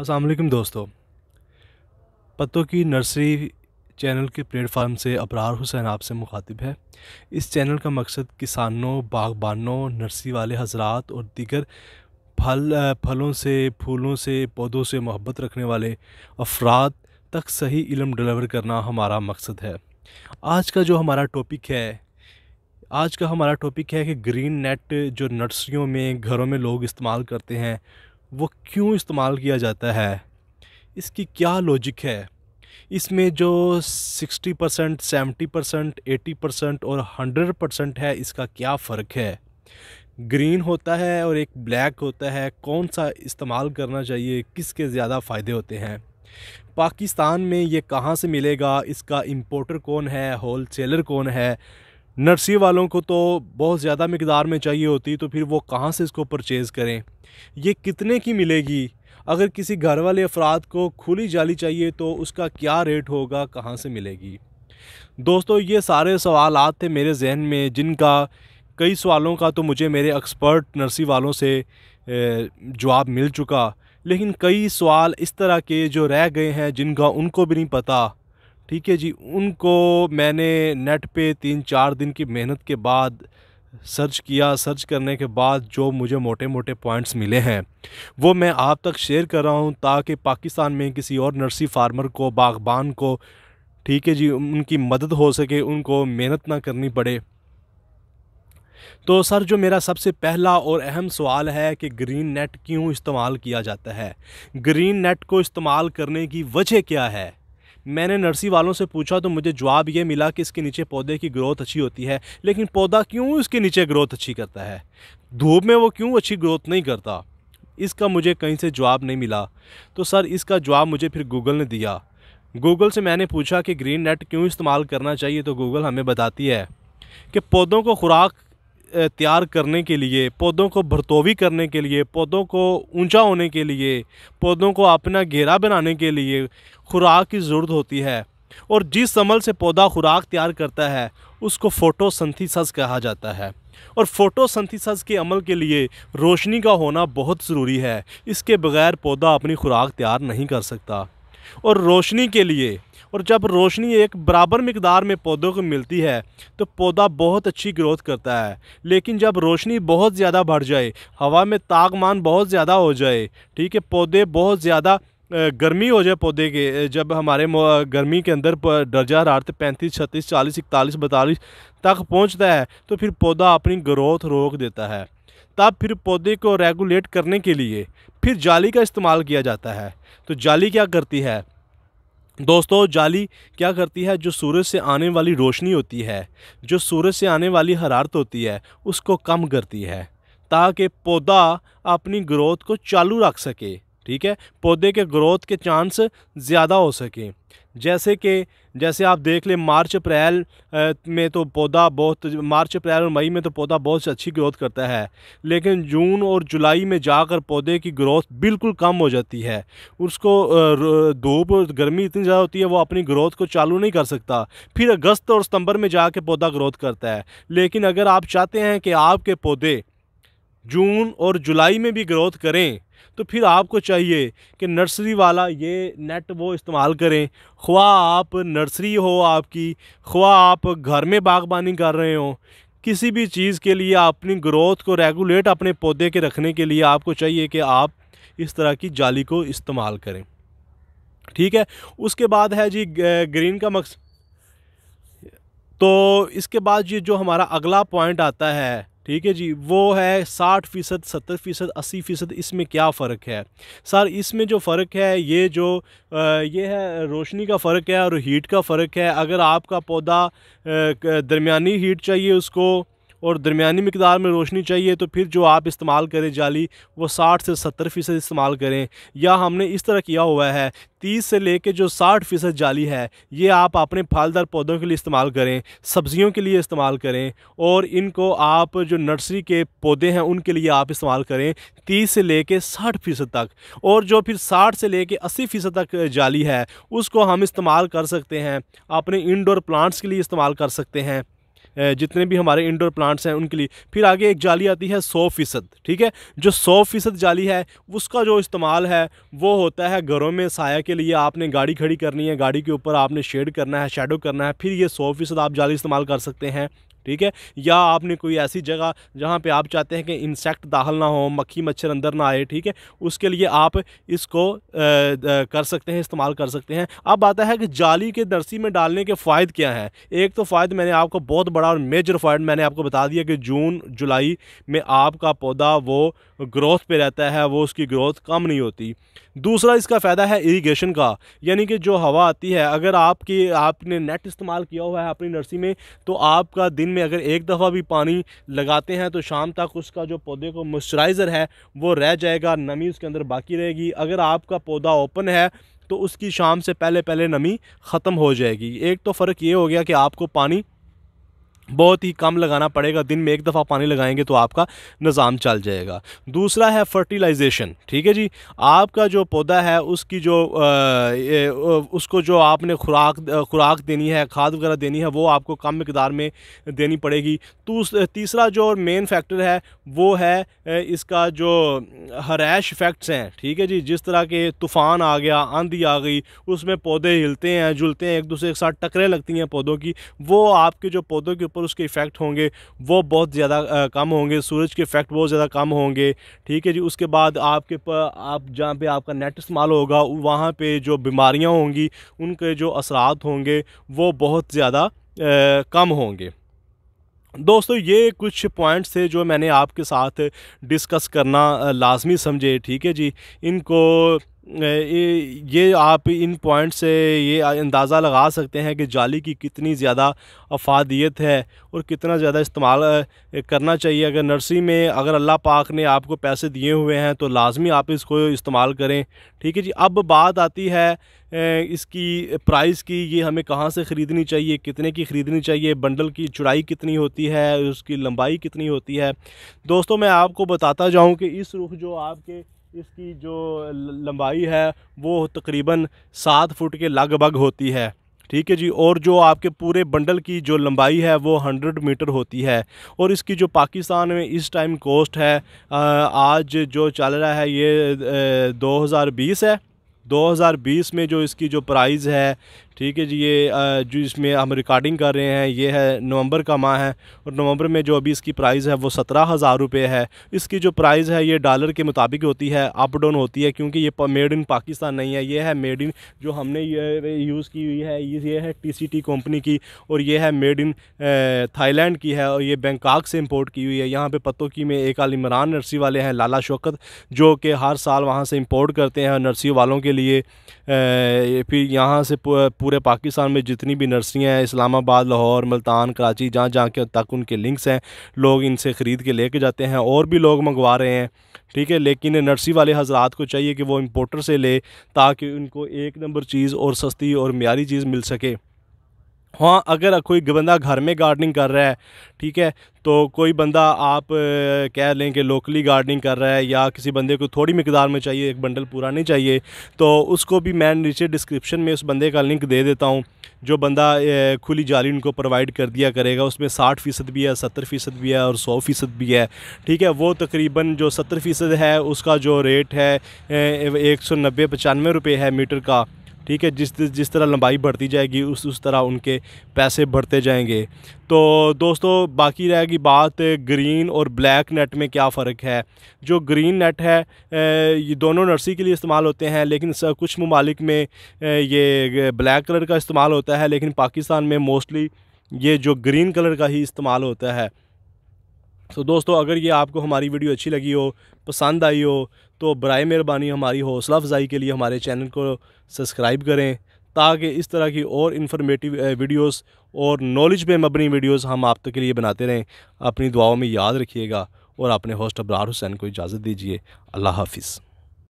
असलम दोस्तों पत्तों की नर्सरी चैनल के प्लेटफार्म से अबरार हुसैन आपसे मुखातिब है इस चैनल का मकसद किसानों बागबानों नर्सरी वाले हजरात और दीगर फल फलों से फूलों से पौधों से मोहब्बत रखने वाले अफराद तक सही इलम डिलीवर करना हमारा मकसद है आज का जो हमारा टॉपिक है आज का हमारा टॉपिक है कि ग्रीन नेट जो नर्सरियों में घरों में लोग इस्तेमाल करते हैं वो क्यों इस्तेमाल किया जाता है इसकी क्या लॉजिक है इसमें जो 60 percent seventy percent eighty percent और हंड्रेड परसेंट है इसका क्या फ़र्क है ग्रीन होता है और एक ब्लैक होता है कौन सा इस्तेमाल करना चाहिए किसके ज़्यादा फ़ायदे होते हैं पाकिस्तान में ये कहाँ से मिलेगा इसका इम्पोर्टर कौन है होल सेलर कौन है नर्सरी वालों को तो बहुत ज़्यादा मकदार में चाहिए होती तो फिर वो कहाँ से इसको परचेज़ करें ये कितने की मिलेगी अगर किसी घर वाले अफराद को खुली जाली चाहिए तो उसका क्या रेट होगा कहाँ से मिलेगी दोस्तों ये सारे सवाल थे मेरे जहन में जिनका कई सवालों का तो मुझे मेरे एक्सपर्ट नर्सी वालों से जवाब मिल चुका लेकिन कई सवाल इस तरह के जो रह गए हैं जिनका उनको भी नहीं पता ठीक है जी उनको मैंने नेट पे तीन चार दिन की मेहनत के बाद सर्च किया सर्च करने के बाद जो मुझे मोटे मोटे पॉइंट्स मिले हैं वो मैं आप तक शेयर कर रहा हूँ ताकि पाकिस्तान में किसी और नर्सी फार्मर को बागबान को ठीक है जी उनकी मदद हो सके उनको मेहनत ना करनी पड़े तो सर जो मेरा सबसे पहला और अहम सवाल है कि ग्रीन नेट क्यों इस्तेमाल किया जाता है ग्रीन नेट को इस्तेमाल करने की वजह क्या है मैंने नर्सरी वालों से पूछा तो मुझे जवाब ये मिला कि इसके नीचे पौधे की ग्रोथ अच्छी होती है लेकिन पौधा क्यों इसके नीचे ग्रोथ अच्छी करता है धूप में वो क्यों अच्छी ग्रोथ नहीं करता इसका मुझे कहीं से जवाब नहीं मिला तो सर इसका जवाब मुझे फिर गूगल ने दिया गूगल से मैंने पूछा कि ग्रीन नेट क्यों इस्तेमाल करना चाहिए तो गूगल हमें बताती है कि पौधों को खुराक तैयार करने के लिए पौधों को भरतोवी करने के लिए पौधों को ऊंचा होने के लिए पौधों को अपना घेरा बनाने के लिए खुराक की ज़रूरत होती है और जिस अमल से पौधा खुराक तैयार करता है उसको फोटोसंथिसस कहा जाता है और फोटोसंथिसस के अमल के लिए रोशनी का होना बहुत ज़रूरी है इसके बगैर पौधा अपनी खुराक तैयार नहीं कर सकता और रोशनी के लिए और जब रोशनी एक बराबर मकदार में पौधों को मिलती है तो पौधा बहुत अच्छी ग्रोथ करता है लेकिन जब रोशनी बहुत ज़्यादा बढ़ जाए हवा में तापमान बहुत ज़्यादा हो जाए ठीक है पौधे बहुत ज़्यादा गर्मी हो जाए पौधे के जब हमारे गर्मी के अंदर दर्जा हरारत तो पैंतीस छत्तीस चालीस इकतालीस बतालीस तक पहुँचता है तो फिर पौधा अपनी ग्रोथ रोक देता है तब फिर पौधे को रेगुलेट करने के लिए फिर जाली का इस्तेमाल किया जाता है तो जाली क्या करती है दोस्तों जाली क्या करती है जो सूरज से आने वाली रोशनी होती है जो सूरज से आने वाली हरारत होती है उसको कम करती है ताकि पौधा अपनी ग्रोथ को चालू रख सके ठीक है पौधे के ग्रोथ के चांस ज़्यादा हो सकें जैसे कि जैसे आप देख लें मार्च अप्रैल में तो पौधा बहुत मार्च अप्रैल और मई में तो पौधा बहुत अच्छी ग्रोथ करता है लेकिन जून और जुलाई में जाकर पौधे की ग्रोथ बिल्कुल कम हो जाती है उसको धूप और गर्मी इतनी ज़्यादा होती है वो अपनी ग्रोथ को चालू नहीं कर सकता फिर अगस्त और सितंबर में जाके पौधा ग्रोथ करता है लेकिन अगर आप चाहते हैं कि आपके पौधे जून और जुलाई में भी ग्रोथ करें तो फिर आपको चाहिए कि नर्सरी वाला ये नेट वो इस्तेमाल करें ख्वा आप नर्सरी हो आपकी ख्वा आप घर में बागबानी कर रहे हो किसी भी चीज़ के लिए अपनी ग्रोथ को रेगुलेट अपने पौधे के रखने के लिए आपको चाहिए कि आप इस तरह की जाली को इस्तेमाल करें ठीक है उसके बाद है जी ग्रीन का मकसद तो इसके बाद ये जो हमारा अगला पॉइंट आता है ठीक है जी वो है साठ फ़ीसद सत्तर फ़ीसद अस्सी फ़ीसद इसमें क्या फ़र्क है सर इसमें जो फ़र्क है ये जो आ, ये है रोशनी का फ़र्क है और हीट का फ़र्क है अगर आपका पौधा दरमिया हीट चाहिए उसको और दरमियानी मकदार में रोशनी चाहिए तो फिर जो आप इस्तेमाल करें जाली वो साठ से सत्तर फ़ीसद इस्तेमाल करें या हमने इस तरह किया हुआ है तीस से लेके जो साठ फ़ीसद जाली है ये आप अपने फालदार पौधों के लिए इस्तेमाल करें सब्जियों के लिए इस्तेमाल करें और इनको आप जो नर्सरी के पौधे हैं उनके लिए आप इस्तेमाल करें तीस से लेके साठ फ़ीसद तक और जो फिर साठ से लेके अस्सी फ़ीसद तक जाली है उसको हम इस्तेमाल कर सकते हैं अपने इनडोर प्लांट्स के लिए इस्तेमाल कर सकते हैं जितने भी हमारे इंडोर प्लांट्स हैं उनके लिए फिर आगे एक जाली आती है सौ फ़ीसद ठीक है जो सौ फ़ीसद जाली है उसका जो इस्तेमाल है वो होता है घरों में साया के लिए आपने गाड़ी खड़ी करनी है गाड़ी के ऊपर आपने शेड करना है शेडो करना है फिर ये सौ फ़ीसद आप जाली इस्तेमाल कर सकते हैं ठीक है या आपने कोई ऐसी जगह जहाँ पे आप चाहते हैं कि इंसेक्ट दाखिल ना हो मक्खी मच्छर अंदर ना आए ठीक है उसके लिए आप इसको आ, कर सकते हैं इस्तेमाल कर सकते हैं अब आता है कि जाली के नर्सी में डालने के फ़ायदे क्या हैं एक तो फ़ायदे मैंने आपको बहुत बड़ा और मेजर फ़ायदा मैंने आपको बता दिया कि जून जुलाई में आपका पौधा वो ग्रोथ पे रहता है वो उसकी ग्रोथ कम नहीं होती दूसरा इसका फ़ायदा है इरीगेशन का यानी कि जो हवा आती है अगर आपकी आपने नेट इस्तेमाल किया हुआ है अपनी नर्सरी में तो आपका दिन में अगर एक दफ़ा भी पानी लगाते हैं तो शाम तक उसका जो पौधे को मॉइस्चराइज़र है वो रह जाएगा नमी उसके अंदर बाकी रहेगी अगर आपका पौधा ओपन है तो उसकी शाम से पहले पहले नमी ख़त्म हो जाएगी एक तो फ़र्क ये हो गया कि आपको पानी बहुत ही कम लगाना पड़ेगा दिन में एक दफ़ा पानी लगाएंगे तो आपका निज़ाम चल जाएगा दूसरा है फर्टिलाइजेशन ठीक है जी आपका जो पौधा है उसकी जो आ, उसको जो आपने खुराक खुराक देनी है खाद वगैरह देनी है वो आपको कम मकदार में देनी पड़ेगी तीसरा जो मेन फैक्टर है वो है इसका जो हरैश इफ़ेक्ट्स हैं ठीक है जी जिस तरह के तूफ़ान आ गया आंधी आ गई उसमें पौधे हिलते हैं जुलते हैं एक दूसरे के साथ टकरें लगती हैं पौधों की वो आपके जो पौधों के पर उसके इफ़ेक्ट होंगे वो बहुत ज़्यादा कम होंगे सूरज के इफ़ेक्ट बहुत ज़्यादा कम होंगे ठीक है जी उसके बाद आपके पर आप जहाँ पे आपका नेट इस्तेमाल होगा वहाँ पे जो बीमारियाँ होंगी उनके जो असरात होंगे वो बहुत ज़्यादा कम होंगे दोस्तों ये कुछ पॉइंट्स थे जो मैंने आपके साथ डिस्कस करना लाजमी समझे ठीक है जी इनको ये आप इन पॉइंट से ये अंदाज़ा लगा सकते हैं कि जाली की कितनी ज़्यादा अफादियत है और कितना ज़्यादा इस्तेमाल करना चाहिए अगर नर्सरी में अगर अल्लाह पाक ने आपको पैसे दिए हुए हैं तो लाजमी आप इसको इस्तेमाल करें ठीक है जी अब बात आती है इसकी प्राइस की ये हमें कहाँ से ख़रीदनी चाहिए कितने की ख़रीदनी चाहिए बंडल की चुड़ाई कितनी होती है उसकी लंबाई कितनी होती है दोस्तों मैं आपको बताता जाऊँ कि इस रुख जो आपके इसकी जो लंबाई है वो तकरीबन सात फुट के लगभग होती है ठीक है जी और जो आपके पूरे बंडल की जो लंबाई है वो हंड्रेड मीटर होती है और इसकी जो पाकिस्तान में इस टाइम कॉस्ट है आज जो चल रहा है ये 2020 है 2020 में जो इसकी जो प्राइस है ठीक है जी ये जो इसमें हम रिकॉर्डिंग कर रहे हैं ये है नवंबर का माह है और नवंबर में जो अभी इसकी प्राइस है वो सत्रह हज़ार रुपये है इसकी जो प्राइस है ये डॉलर के मुताबिक होती है अप डाउन होती है क्योंकि ये मेड इन पाकिस्तान नहीं है ये है मेड इन जो हमने ये यूज़ की हुई है ये है टी कंपनी की और ये है मेड इन थाईलैंड की है और ये बैंकॉक से इम्पोर्ट की हुई है यहाँ पर की में एक आल इमरान नर्सी वाले हैं लाला शौकत जो कि हर साल वहाँ से इम्पोर्ट करते हैं नर्सी वालों के लिए फिर यहाँ से पूरे पाकिस्तान में जितनी भी नर्सरियाँ हैं इस्लामाबाद लाहौर मुल्तान कराची जहाँ जहाँ के तक उनके लिंक्स हैं लोग इनसे ख़रीद के लेके जाते हैं और भी लोग मंगवा रहे हैं ठीक है लेकिन नर्सरी वाले हजरात को चाहिए कि वो इम्पोर्टर से ले ताकि उनको एक नंबर चीज़ और सस्ती और मीरी चीज़ मिल सके हाँ अगर कोई बंदा घर में गार्डनिंग कर रहा है ठीक है तो कोई बंदा आप कह लें कि लोकली गार्डनिंग कर रहा है या किसी बंदे को थोड़ी मकदार में चाहिए एक बंडल पूरा नहीं चाहिए तो उसको भी मैं नीचे डिस्क्रिप्शन में उस बंदे का लिंक दे देता हूँ जो बंदा खुली जाली उनको प्रोवाइड कर दिया करेगा उसमें साठ फ़ीसद भी है सत्तर फ़ीसद भी है और सौ फ़ीसद भी है ठीक है वो तकरीबन जो सत्तर फ़ीसद है उसका जो रेट है एक सौ नब्बे पचानवे रुपये है मीटर का ठीक है जिस जिस तरह लंबाई बढ़ती जाएगी उस उस तरह उनके पैसे बढ़ते जाएंगे तो दोस्तों बाकी रहेगी बात ग्रीन और ब्लैक नेट में क्या फ़र्क है जो ग्रीन नेट है ये दोनों नर्सरी के लिए इस्तेमाल होते हैं लेकिन कुछ ममालिक में ये ब्लैक कलर का इस्तेमाल होता है लेकिन पाकिस्तान में मोस्टली ये जो ग्रीन कलर का ही इस्तेमाल होता है तो दोस्तों अगर ये आपको हमारी वीडियो अच्छी लगी हो पसंद आई हो तो बर मेहरबानी हमारी हौसला अफजाई के लिए हमारे चैनल को सब्सक्राइब करें ताकि इस तरह की और इन्फॉर्मेटिव वीडियोस और नॉलेज पे मबनी वीडियोस हम आप तक के लिए बनाते रहें अपनी दुआओं में याद रखिएगा और अपने होस्ट अब्रार हुसैन को इजाज़त दीजिए अल्लाह हाफिज़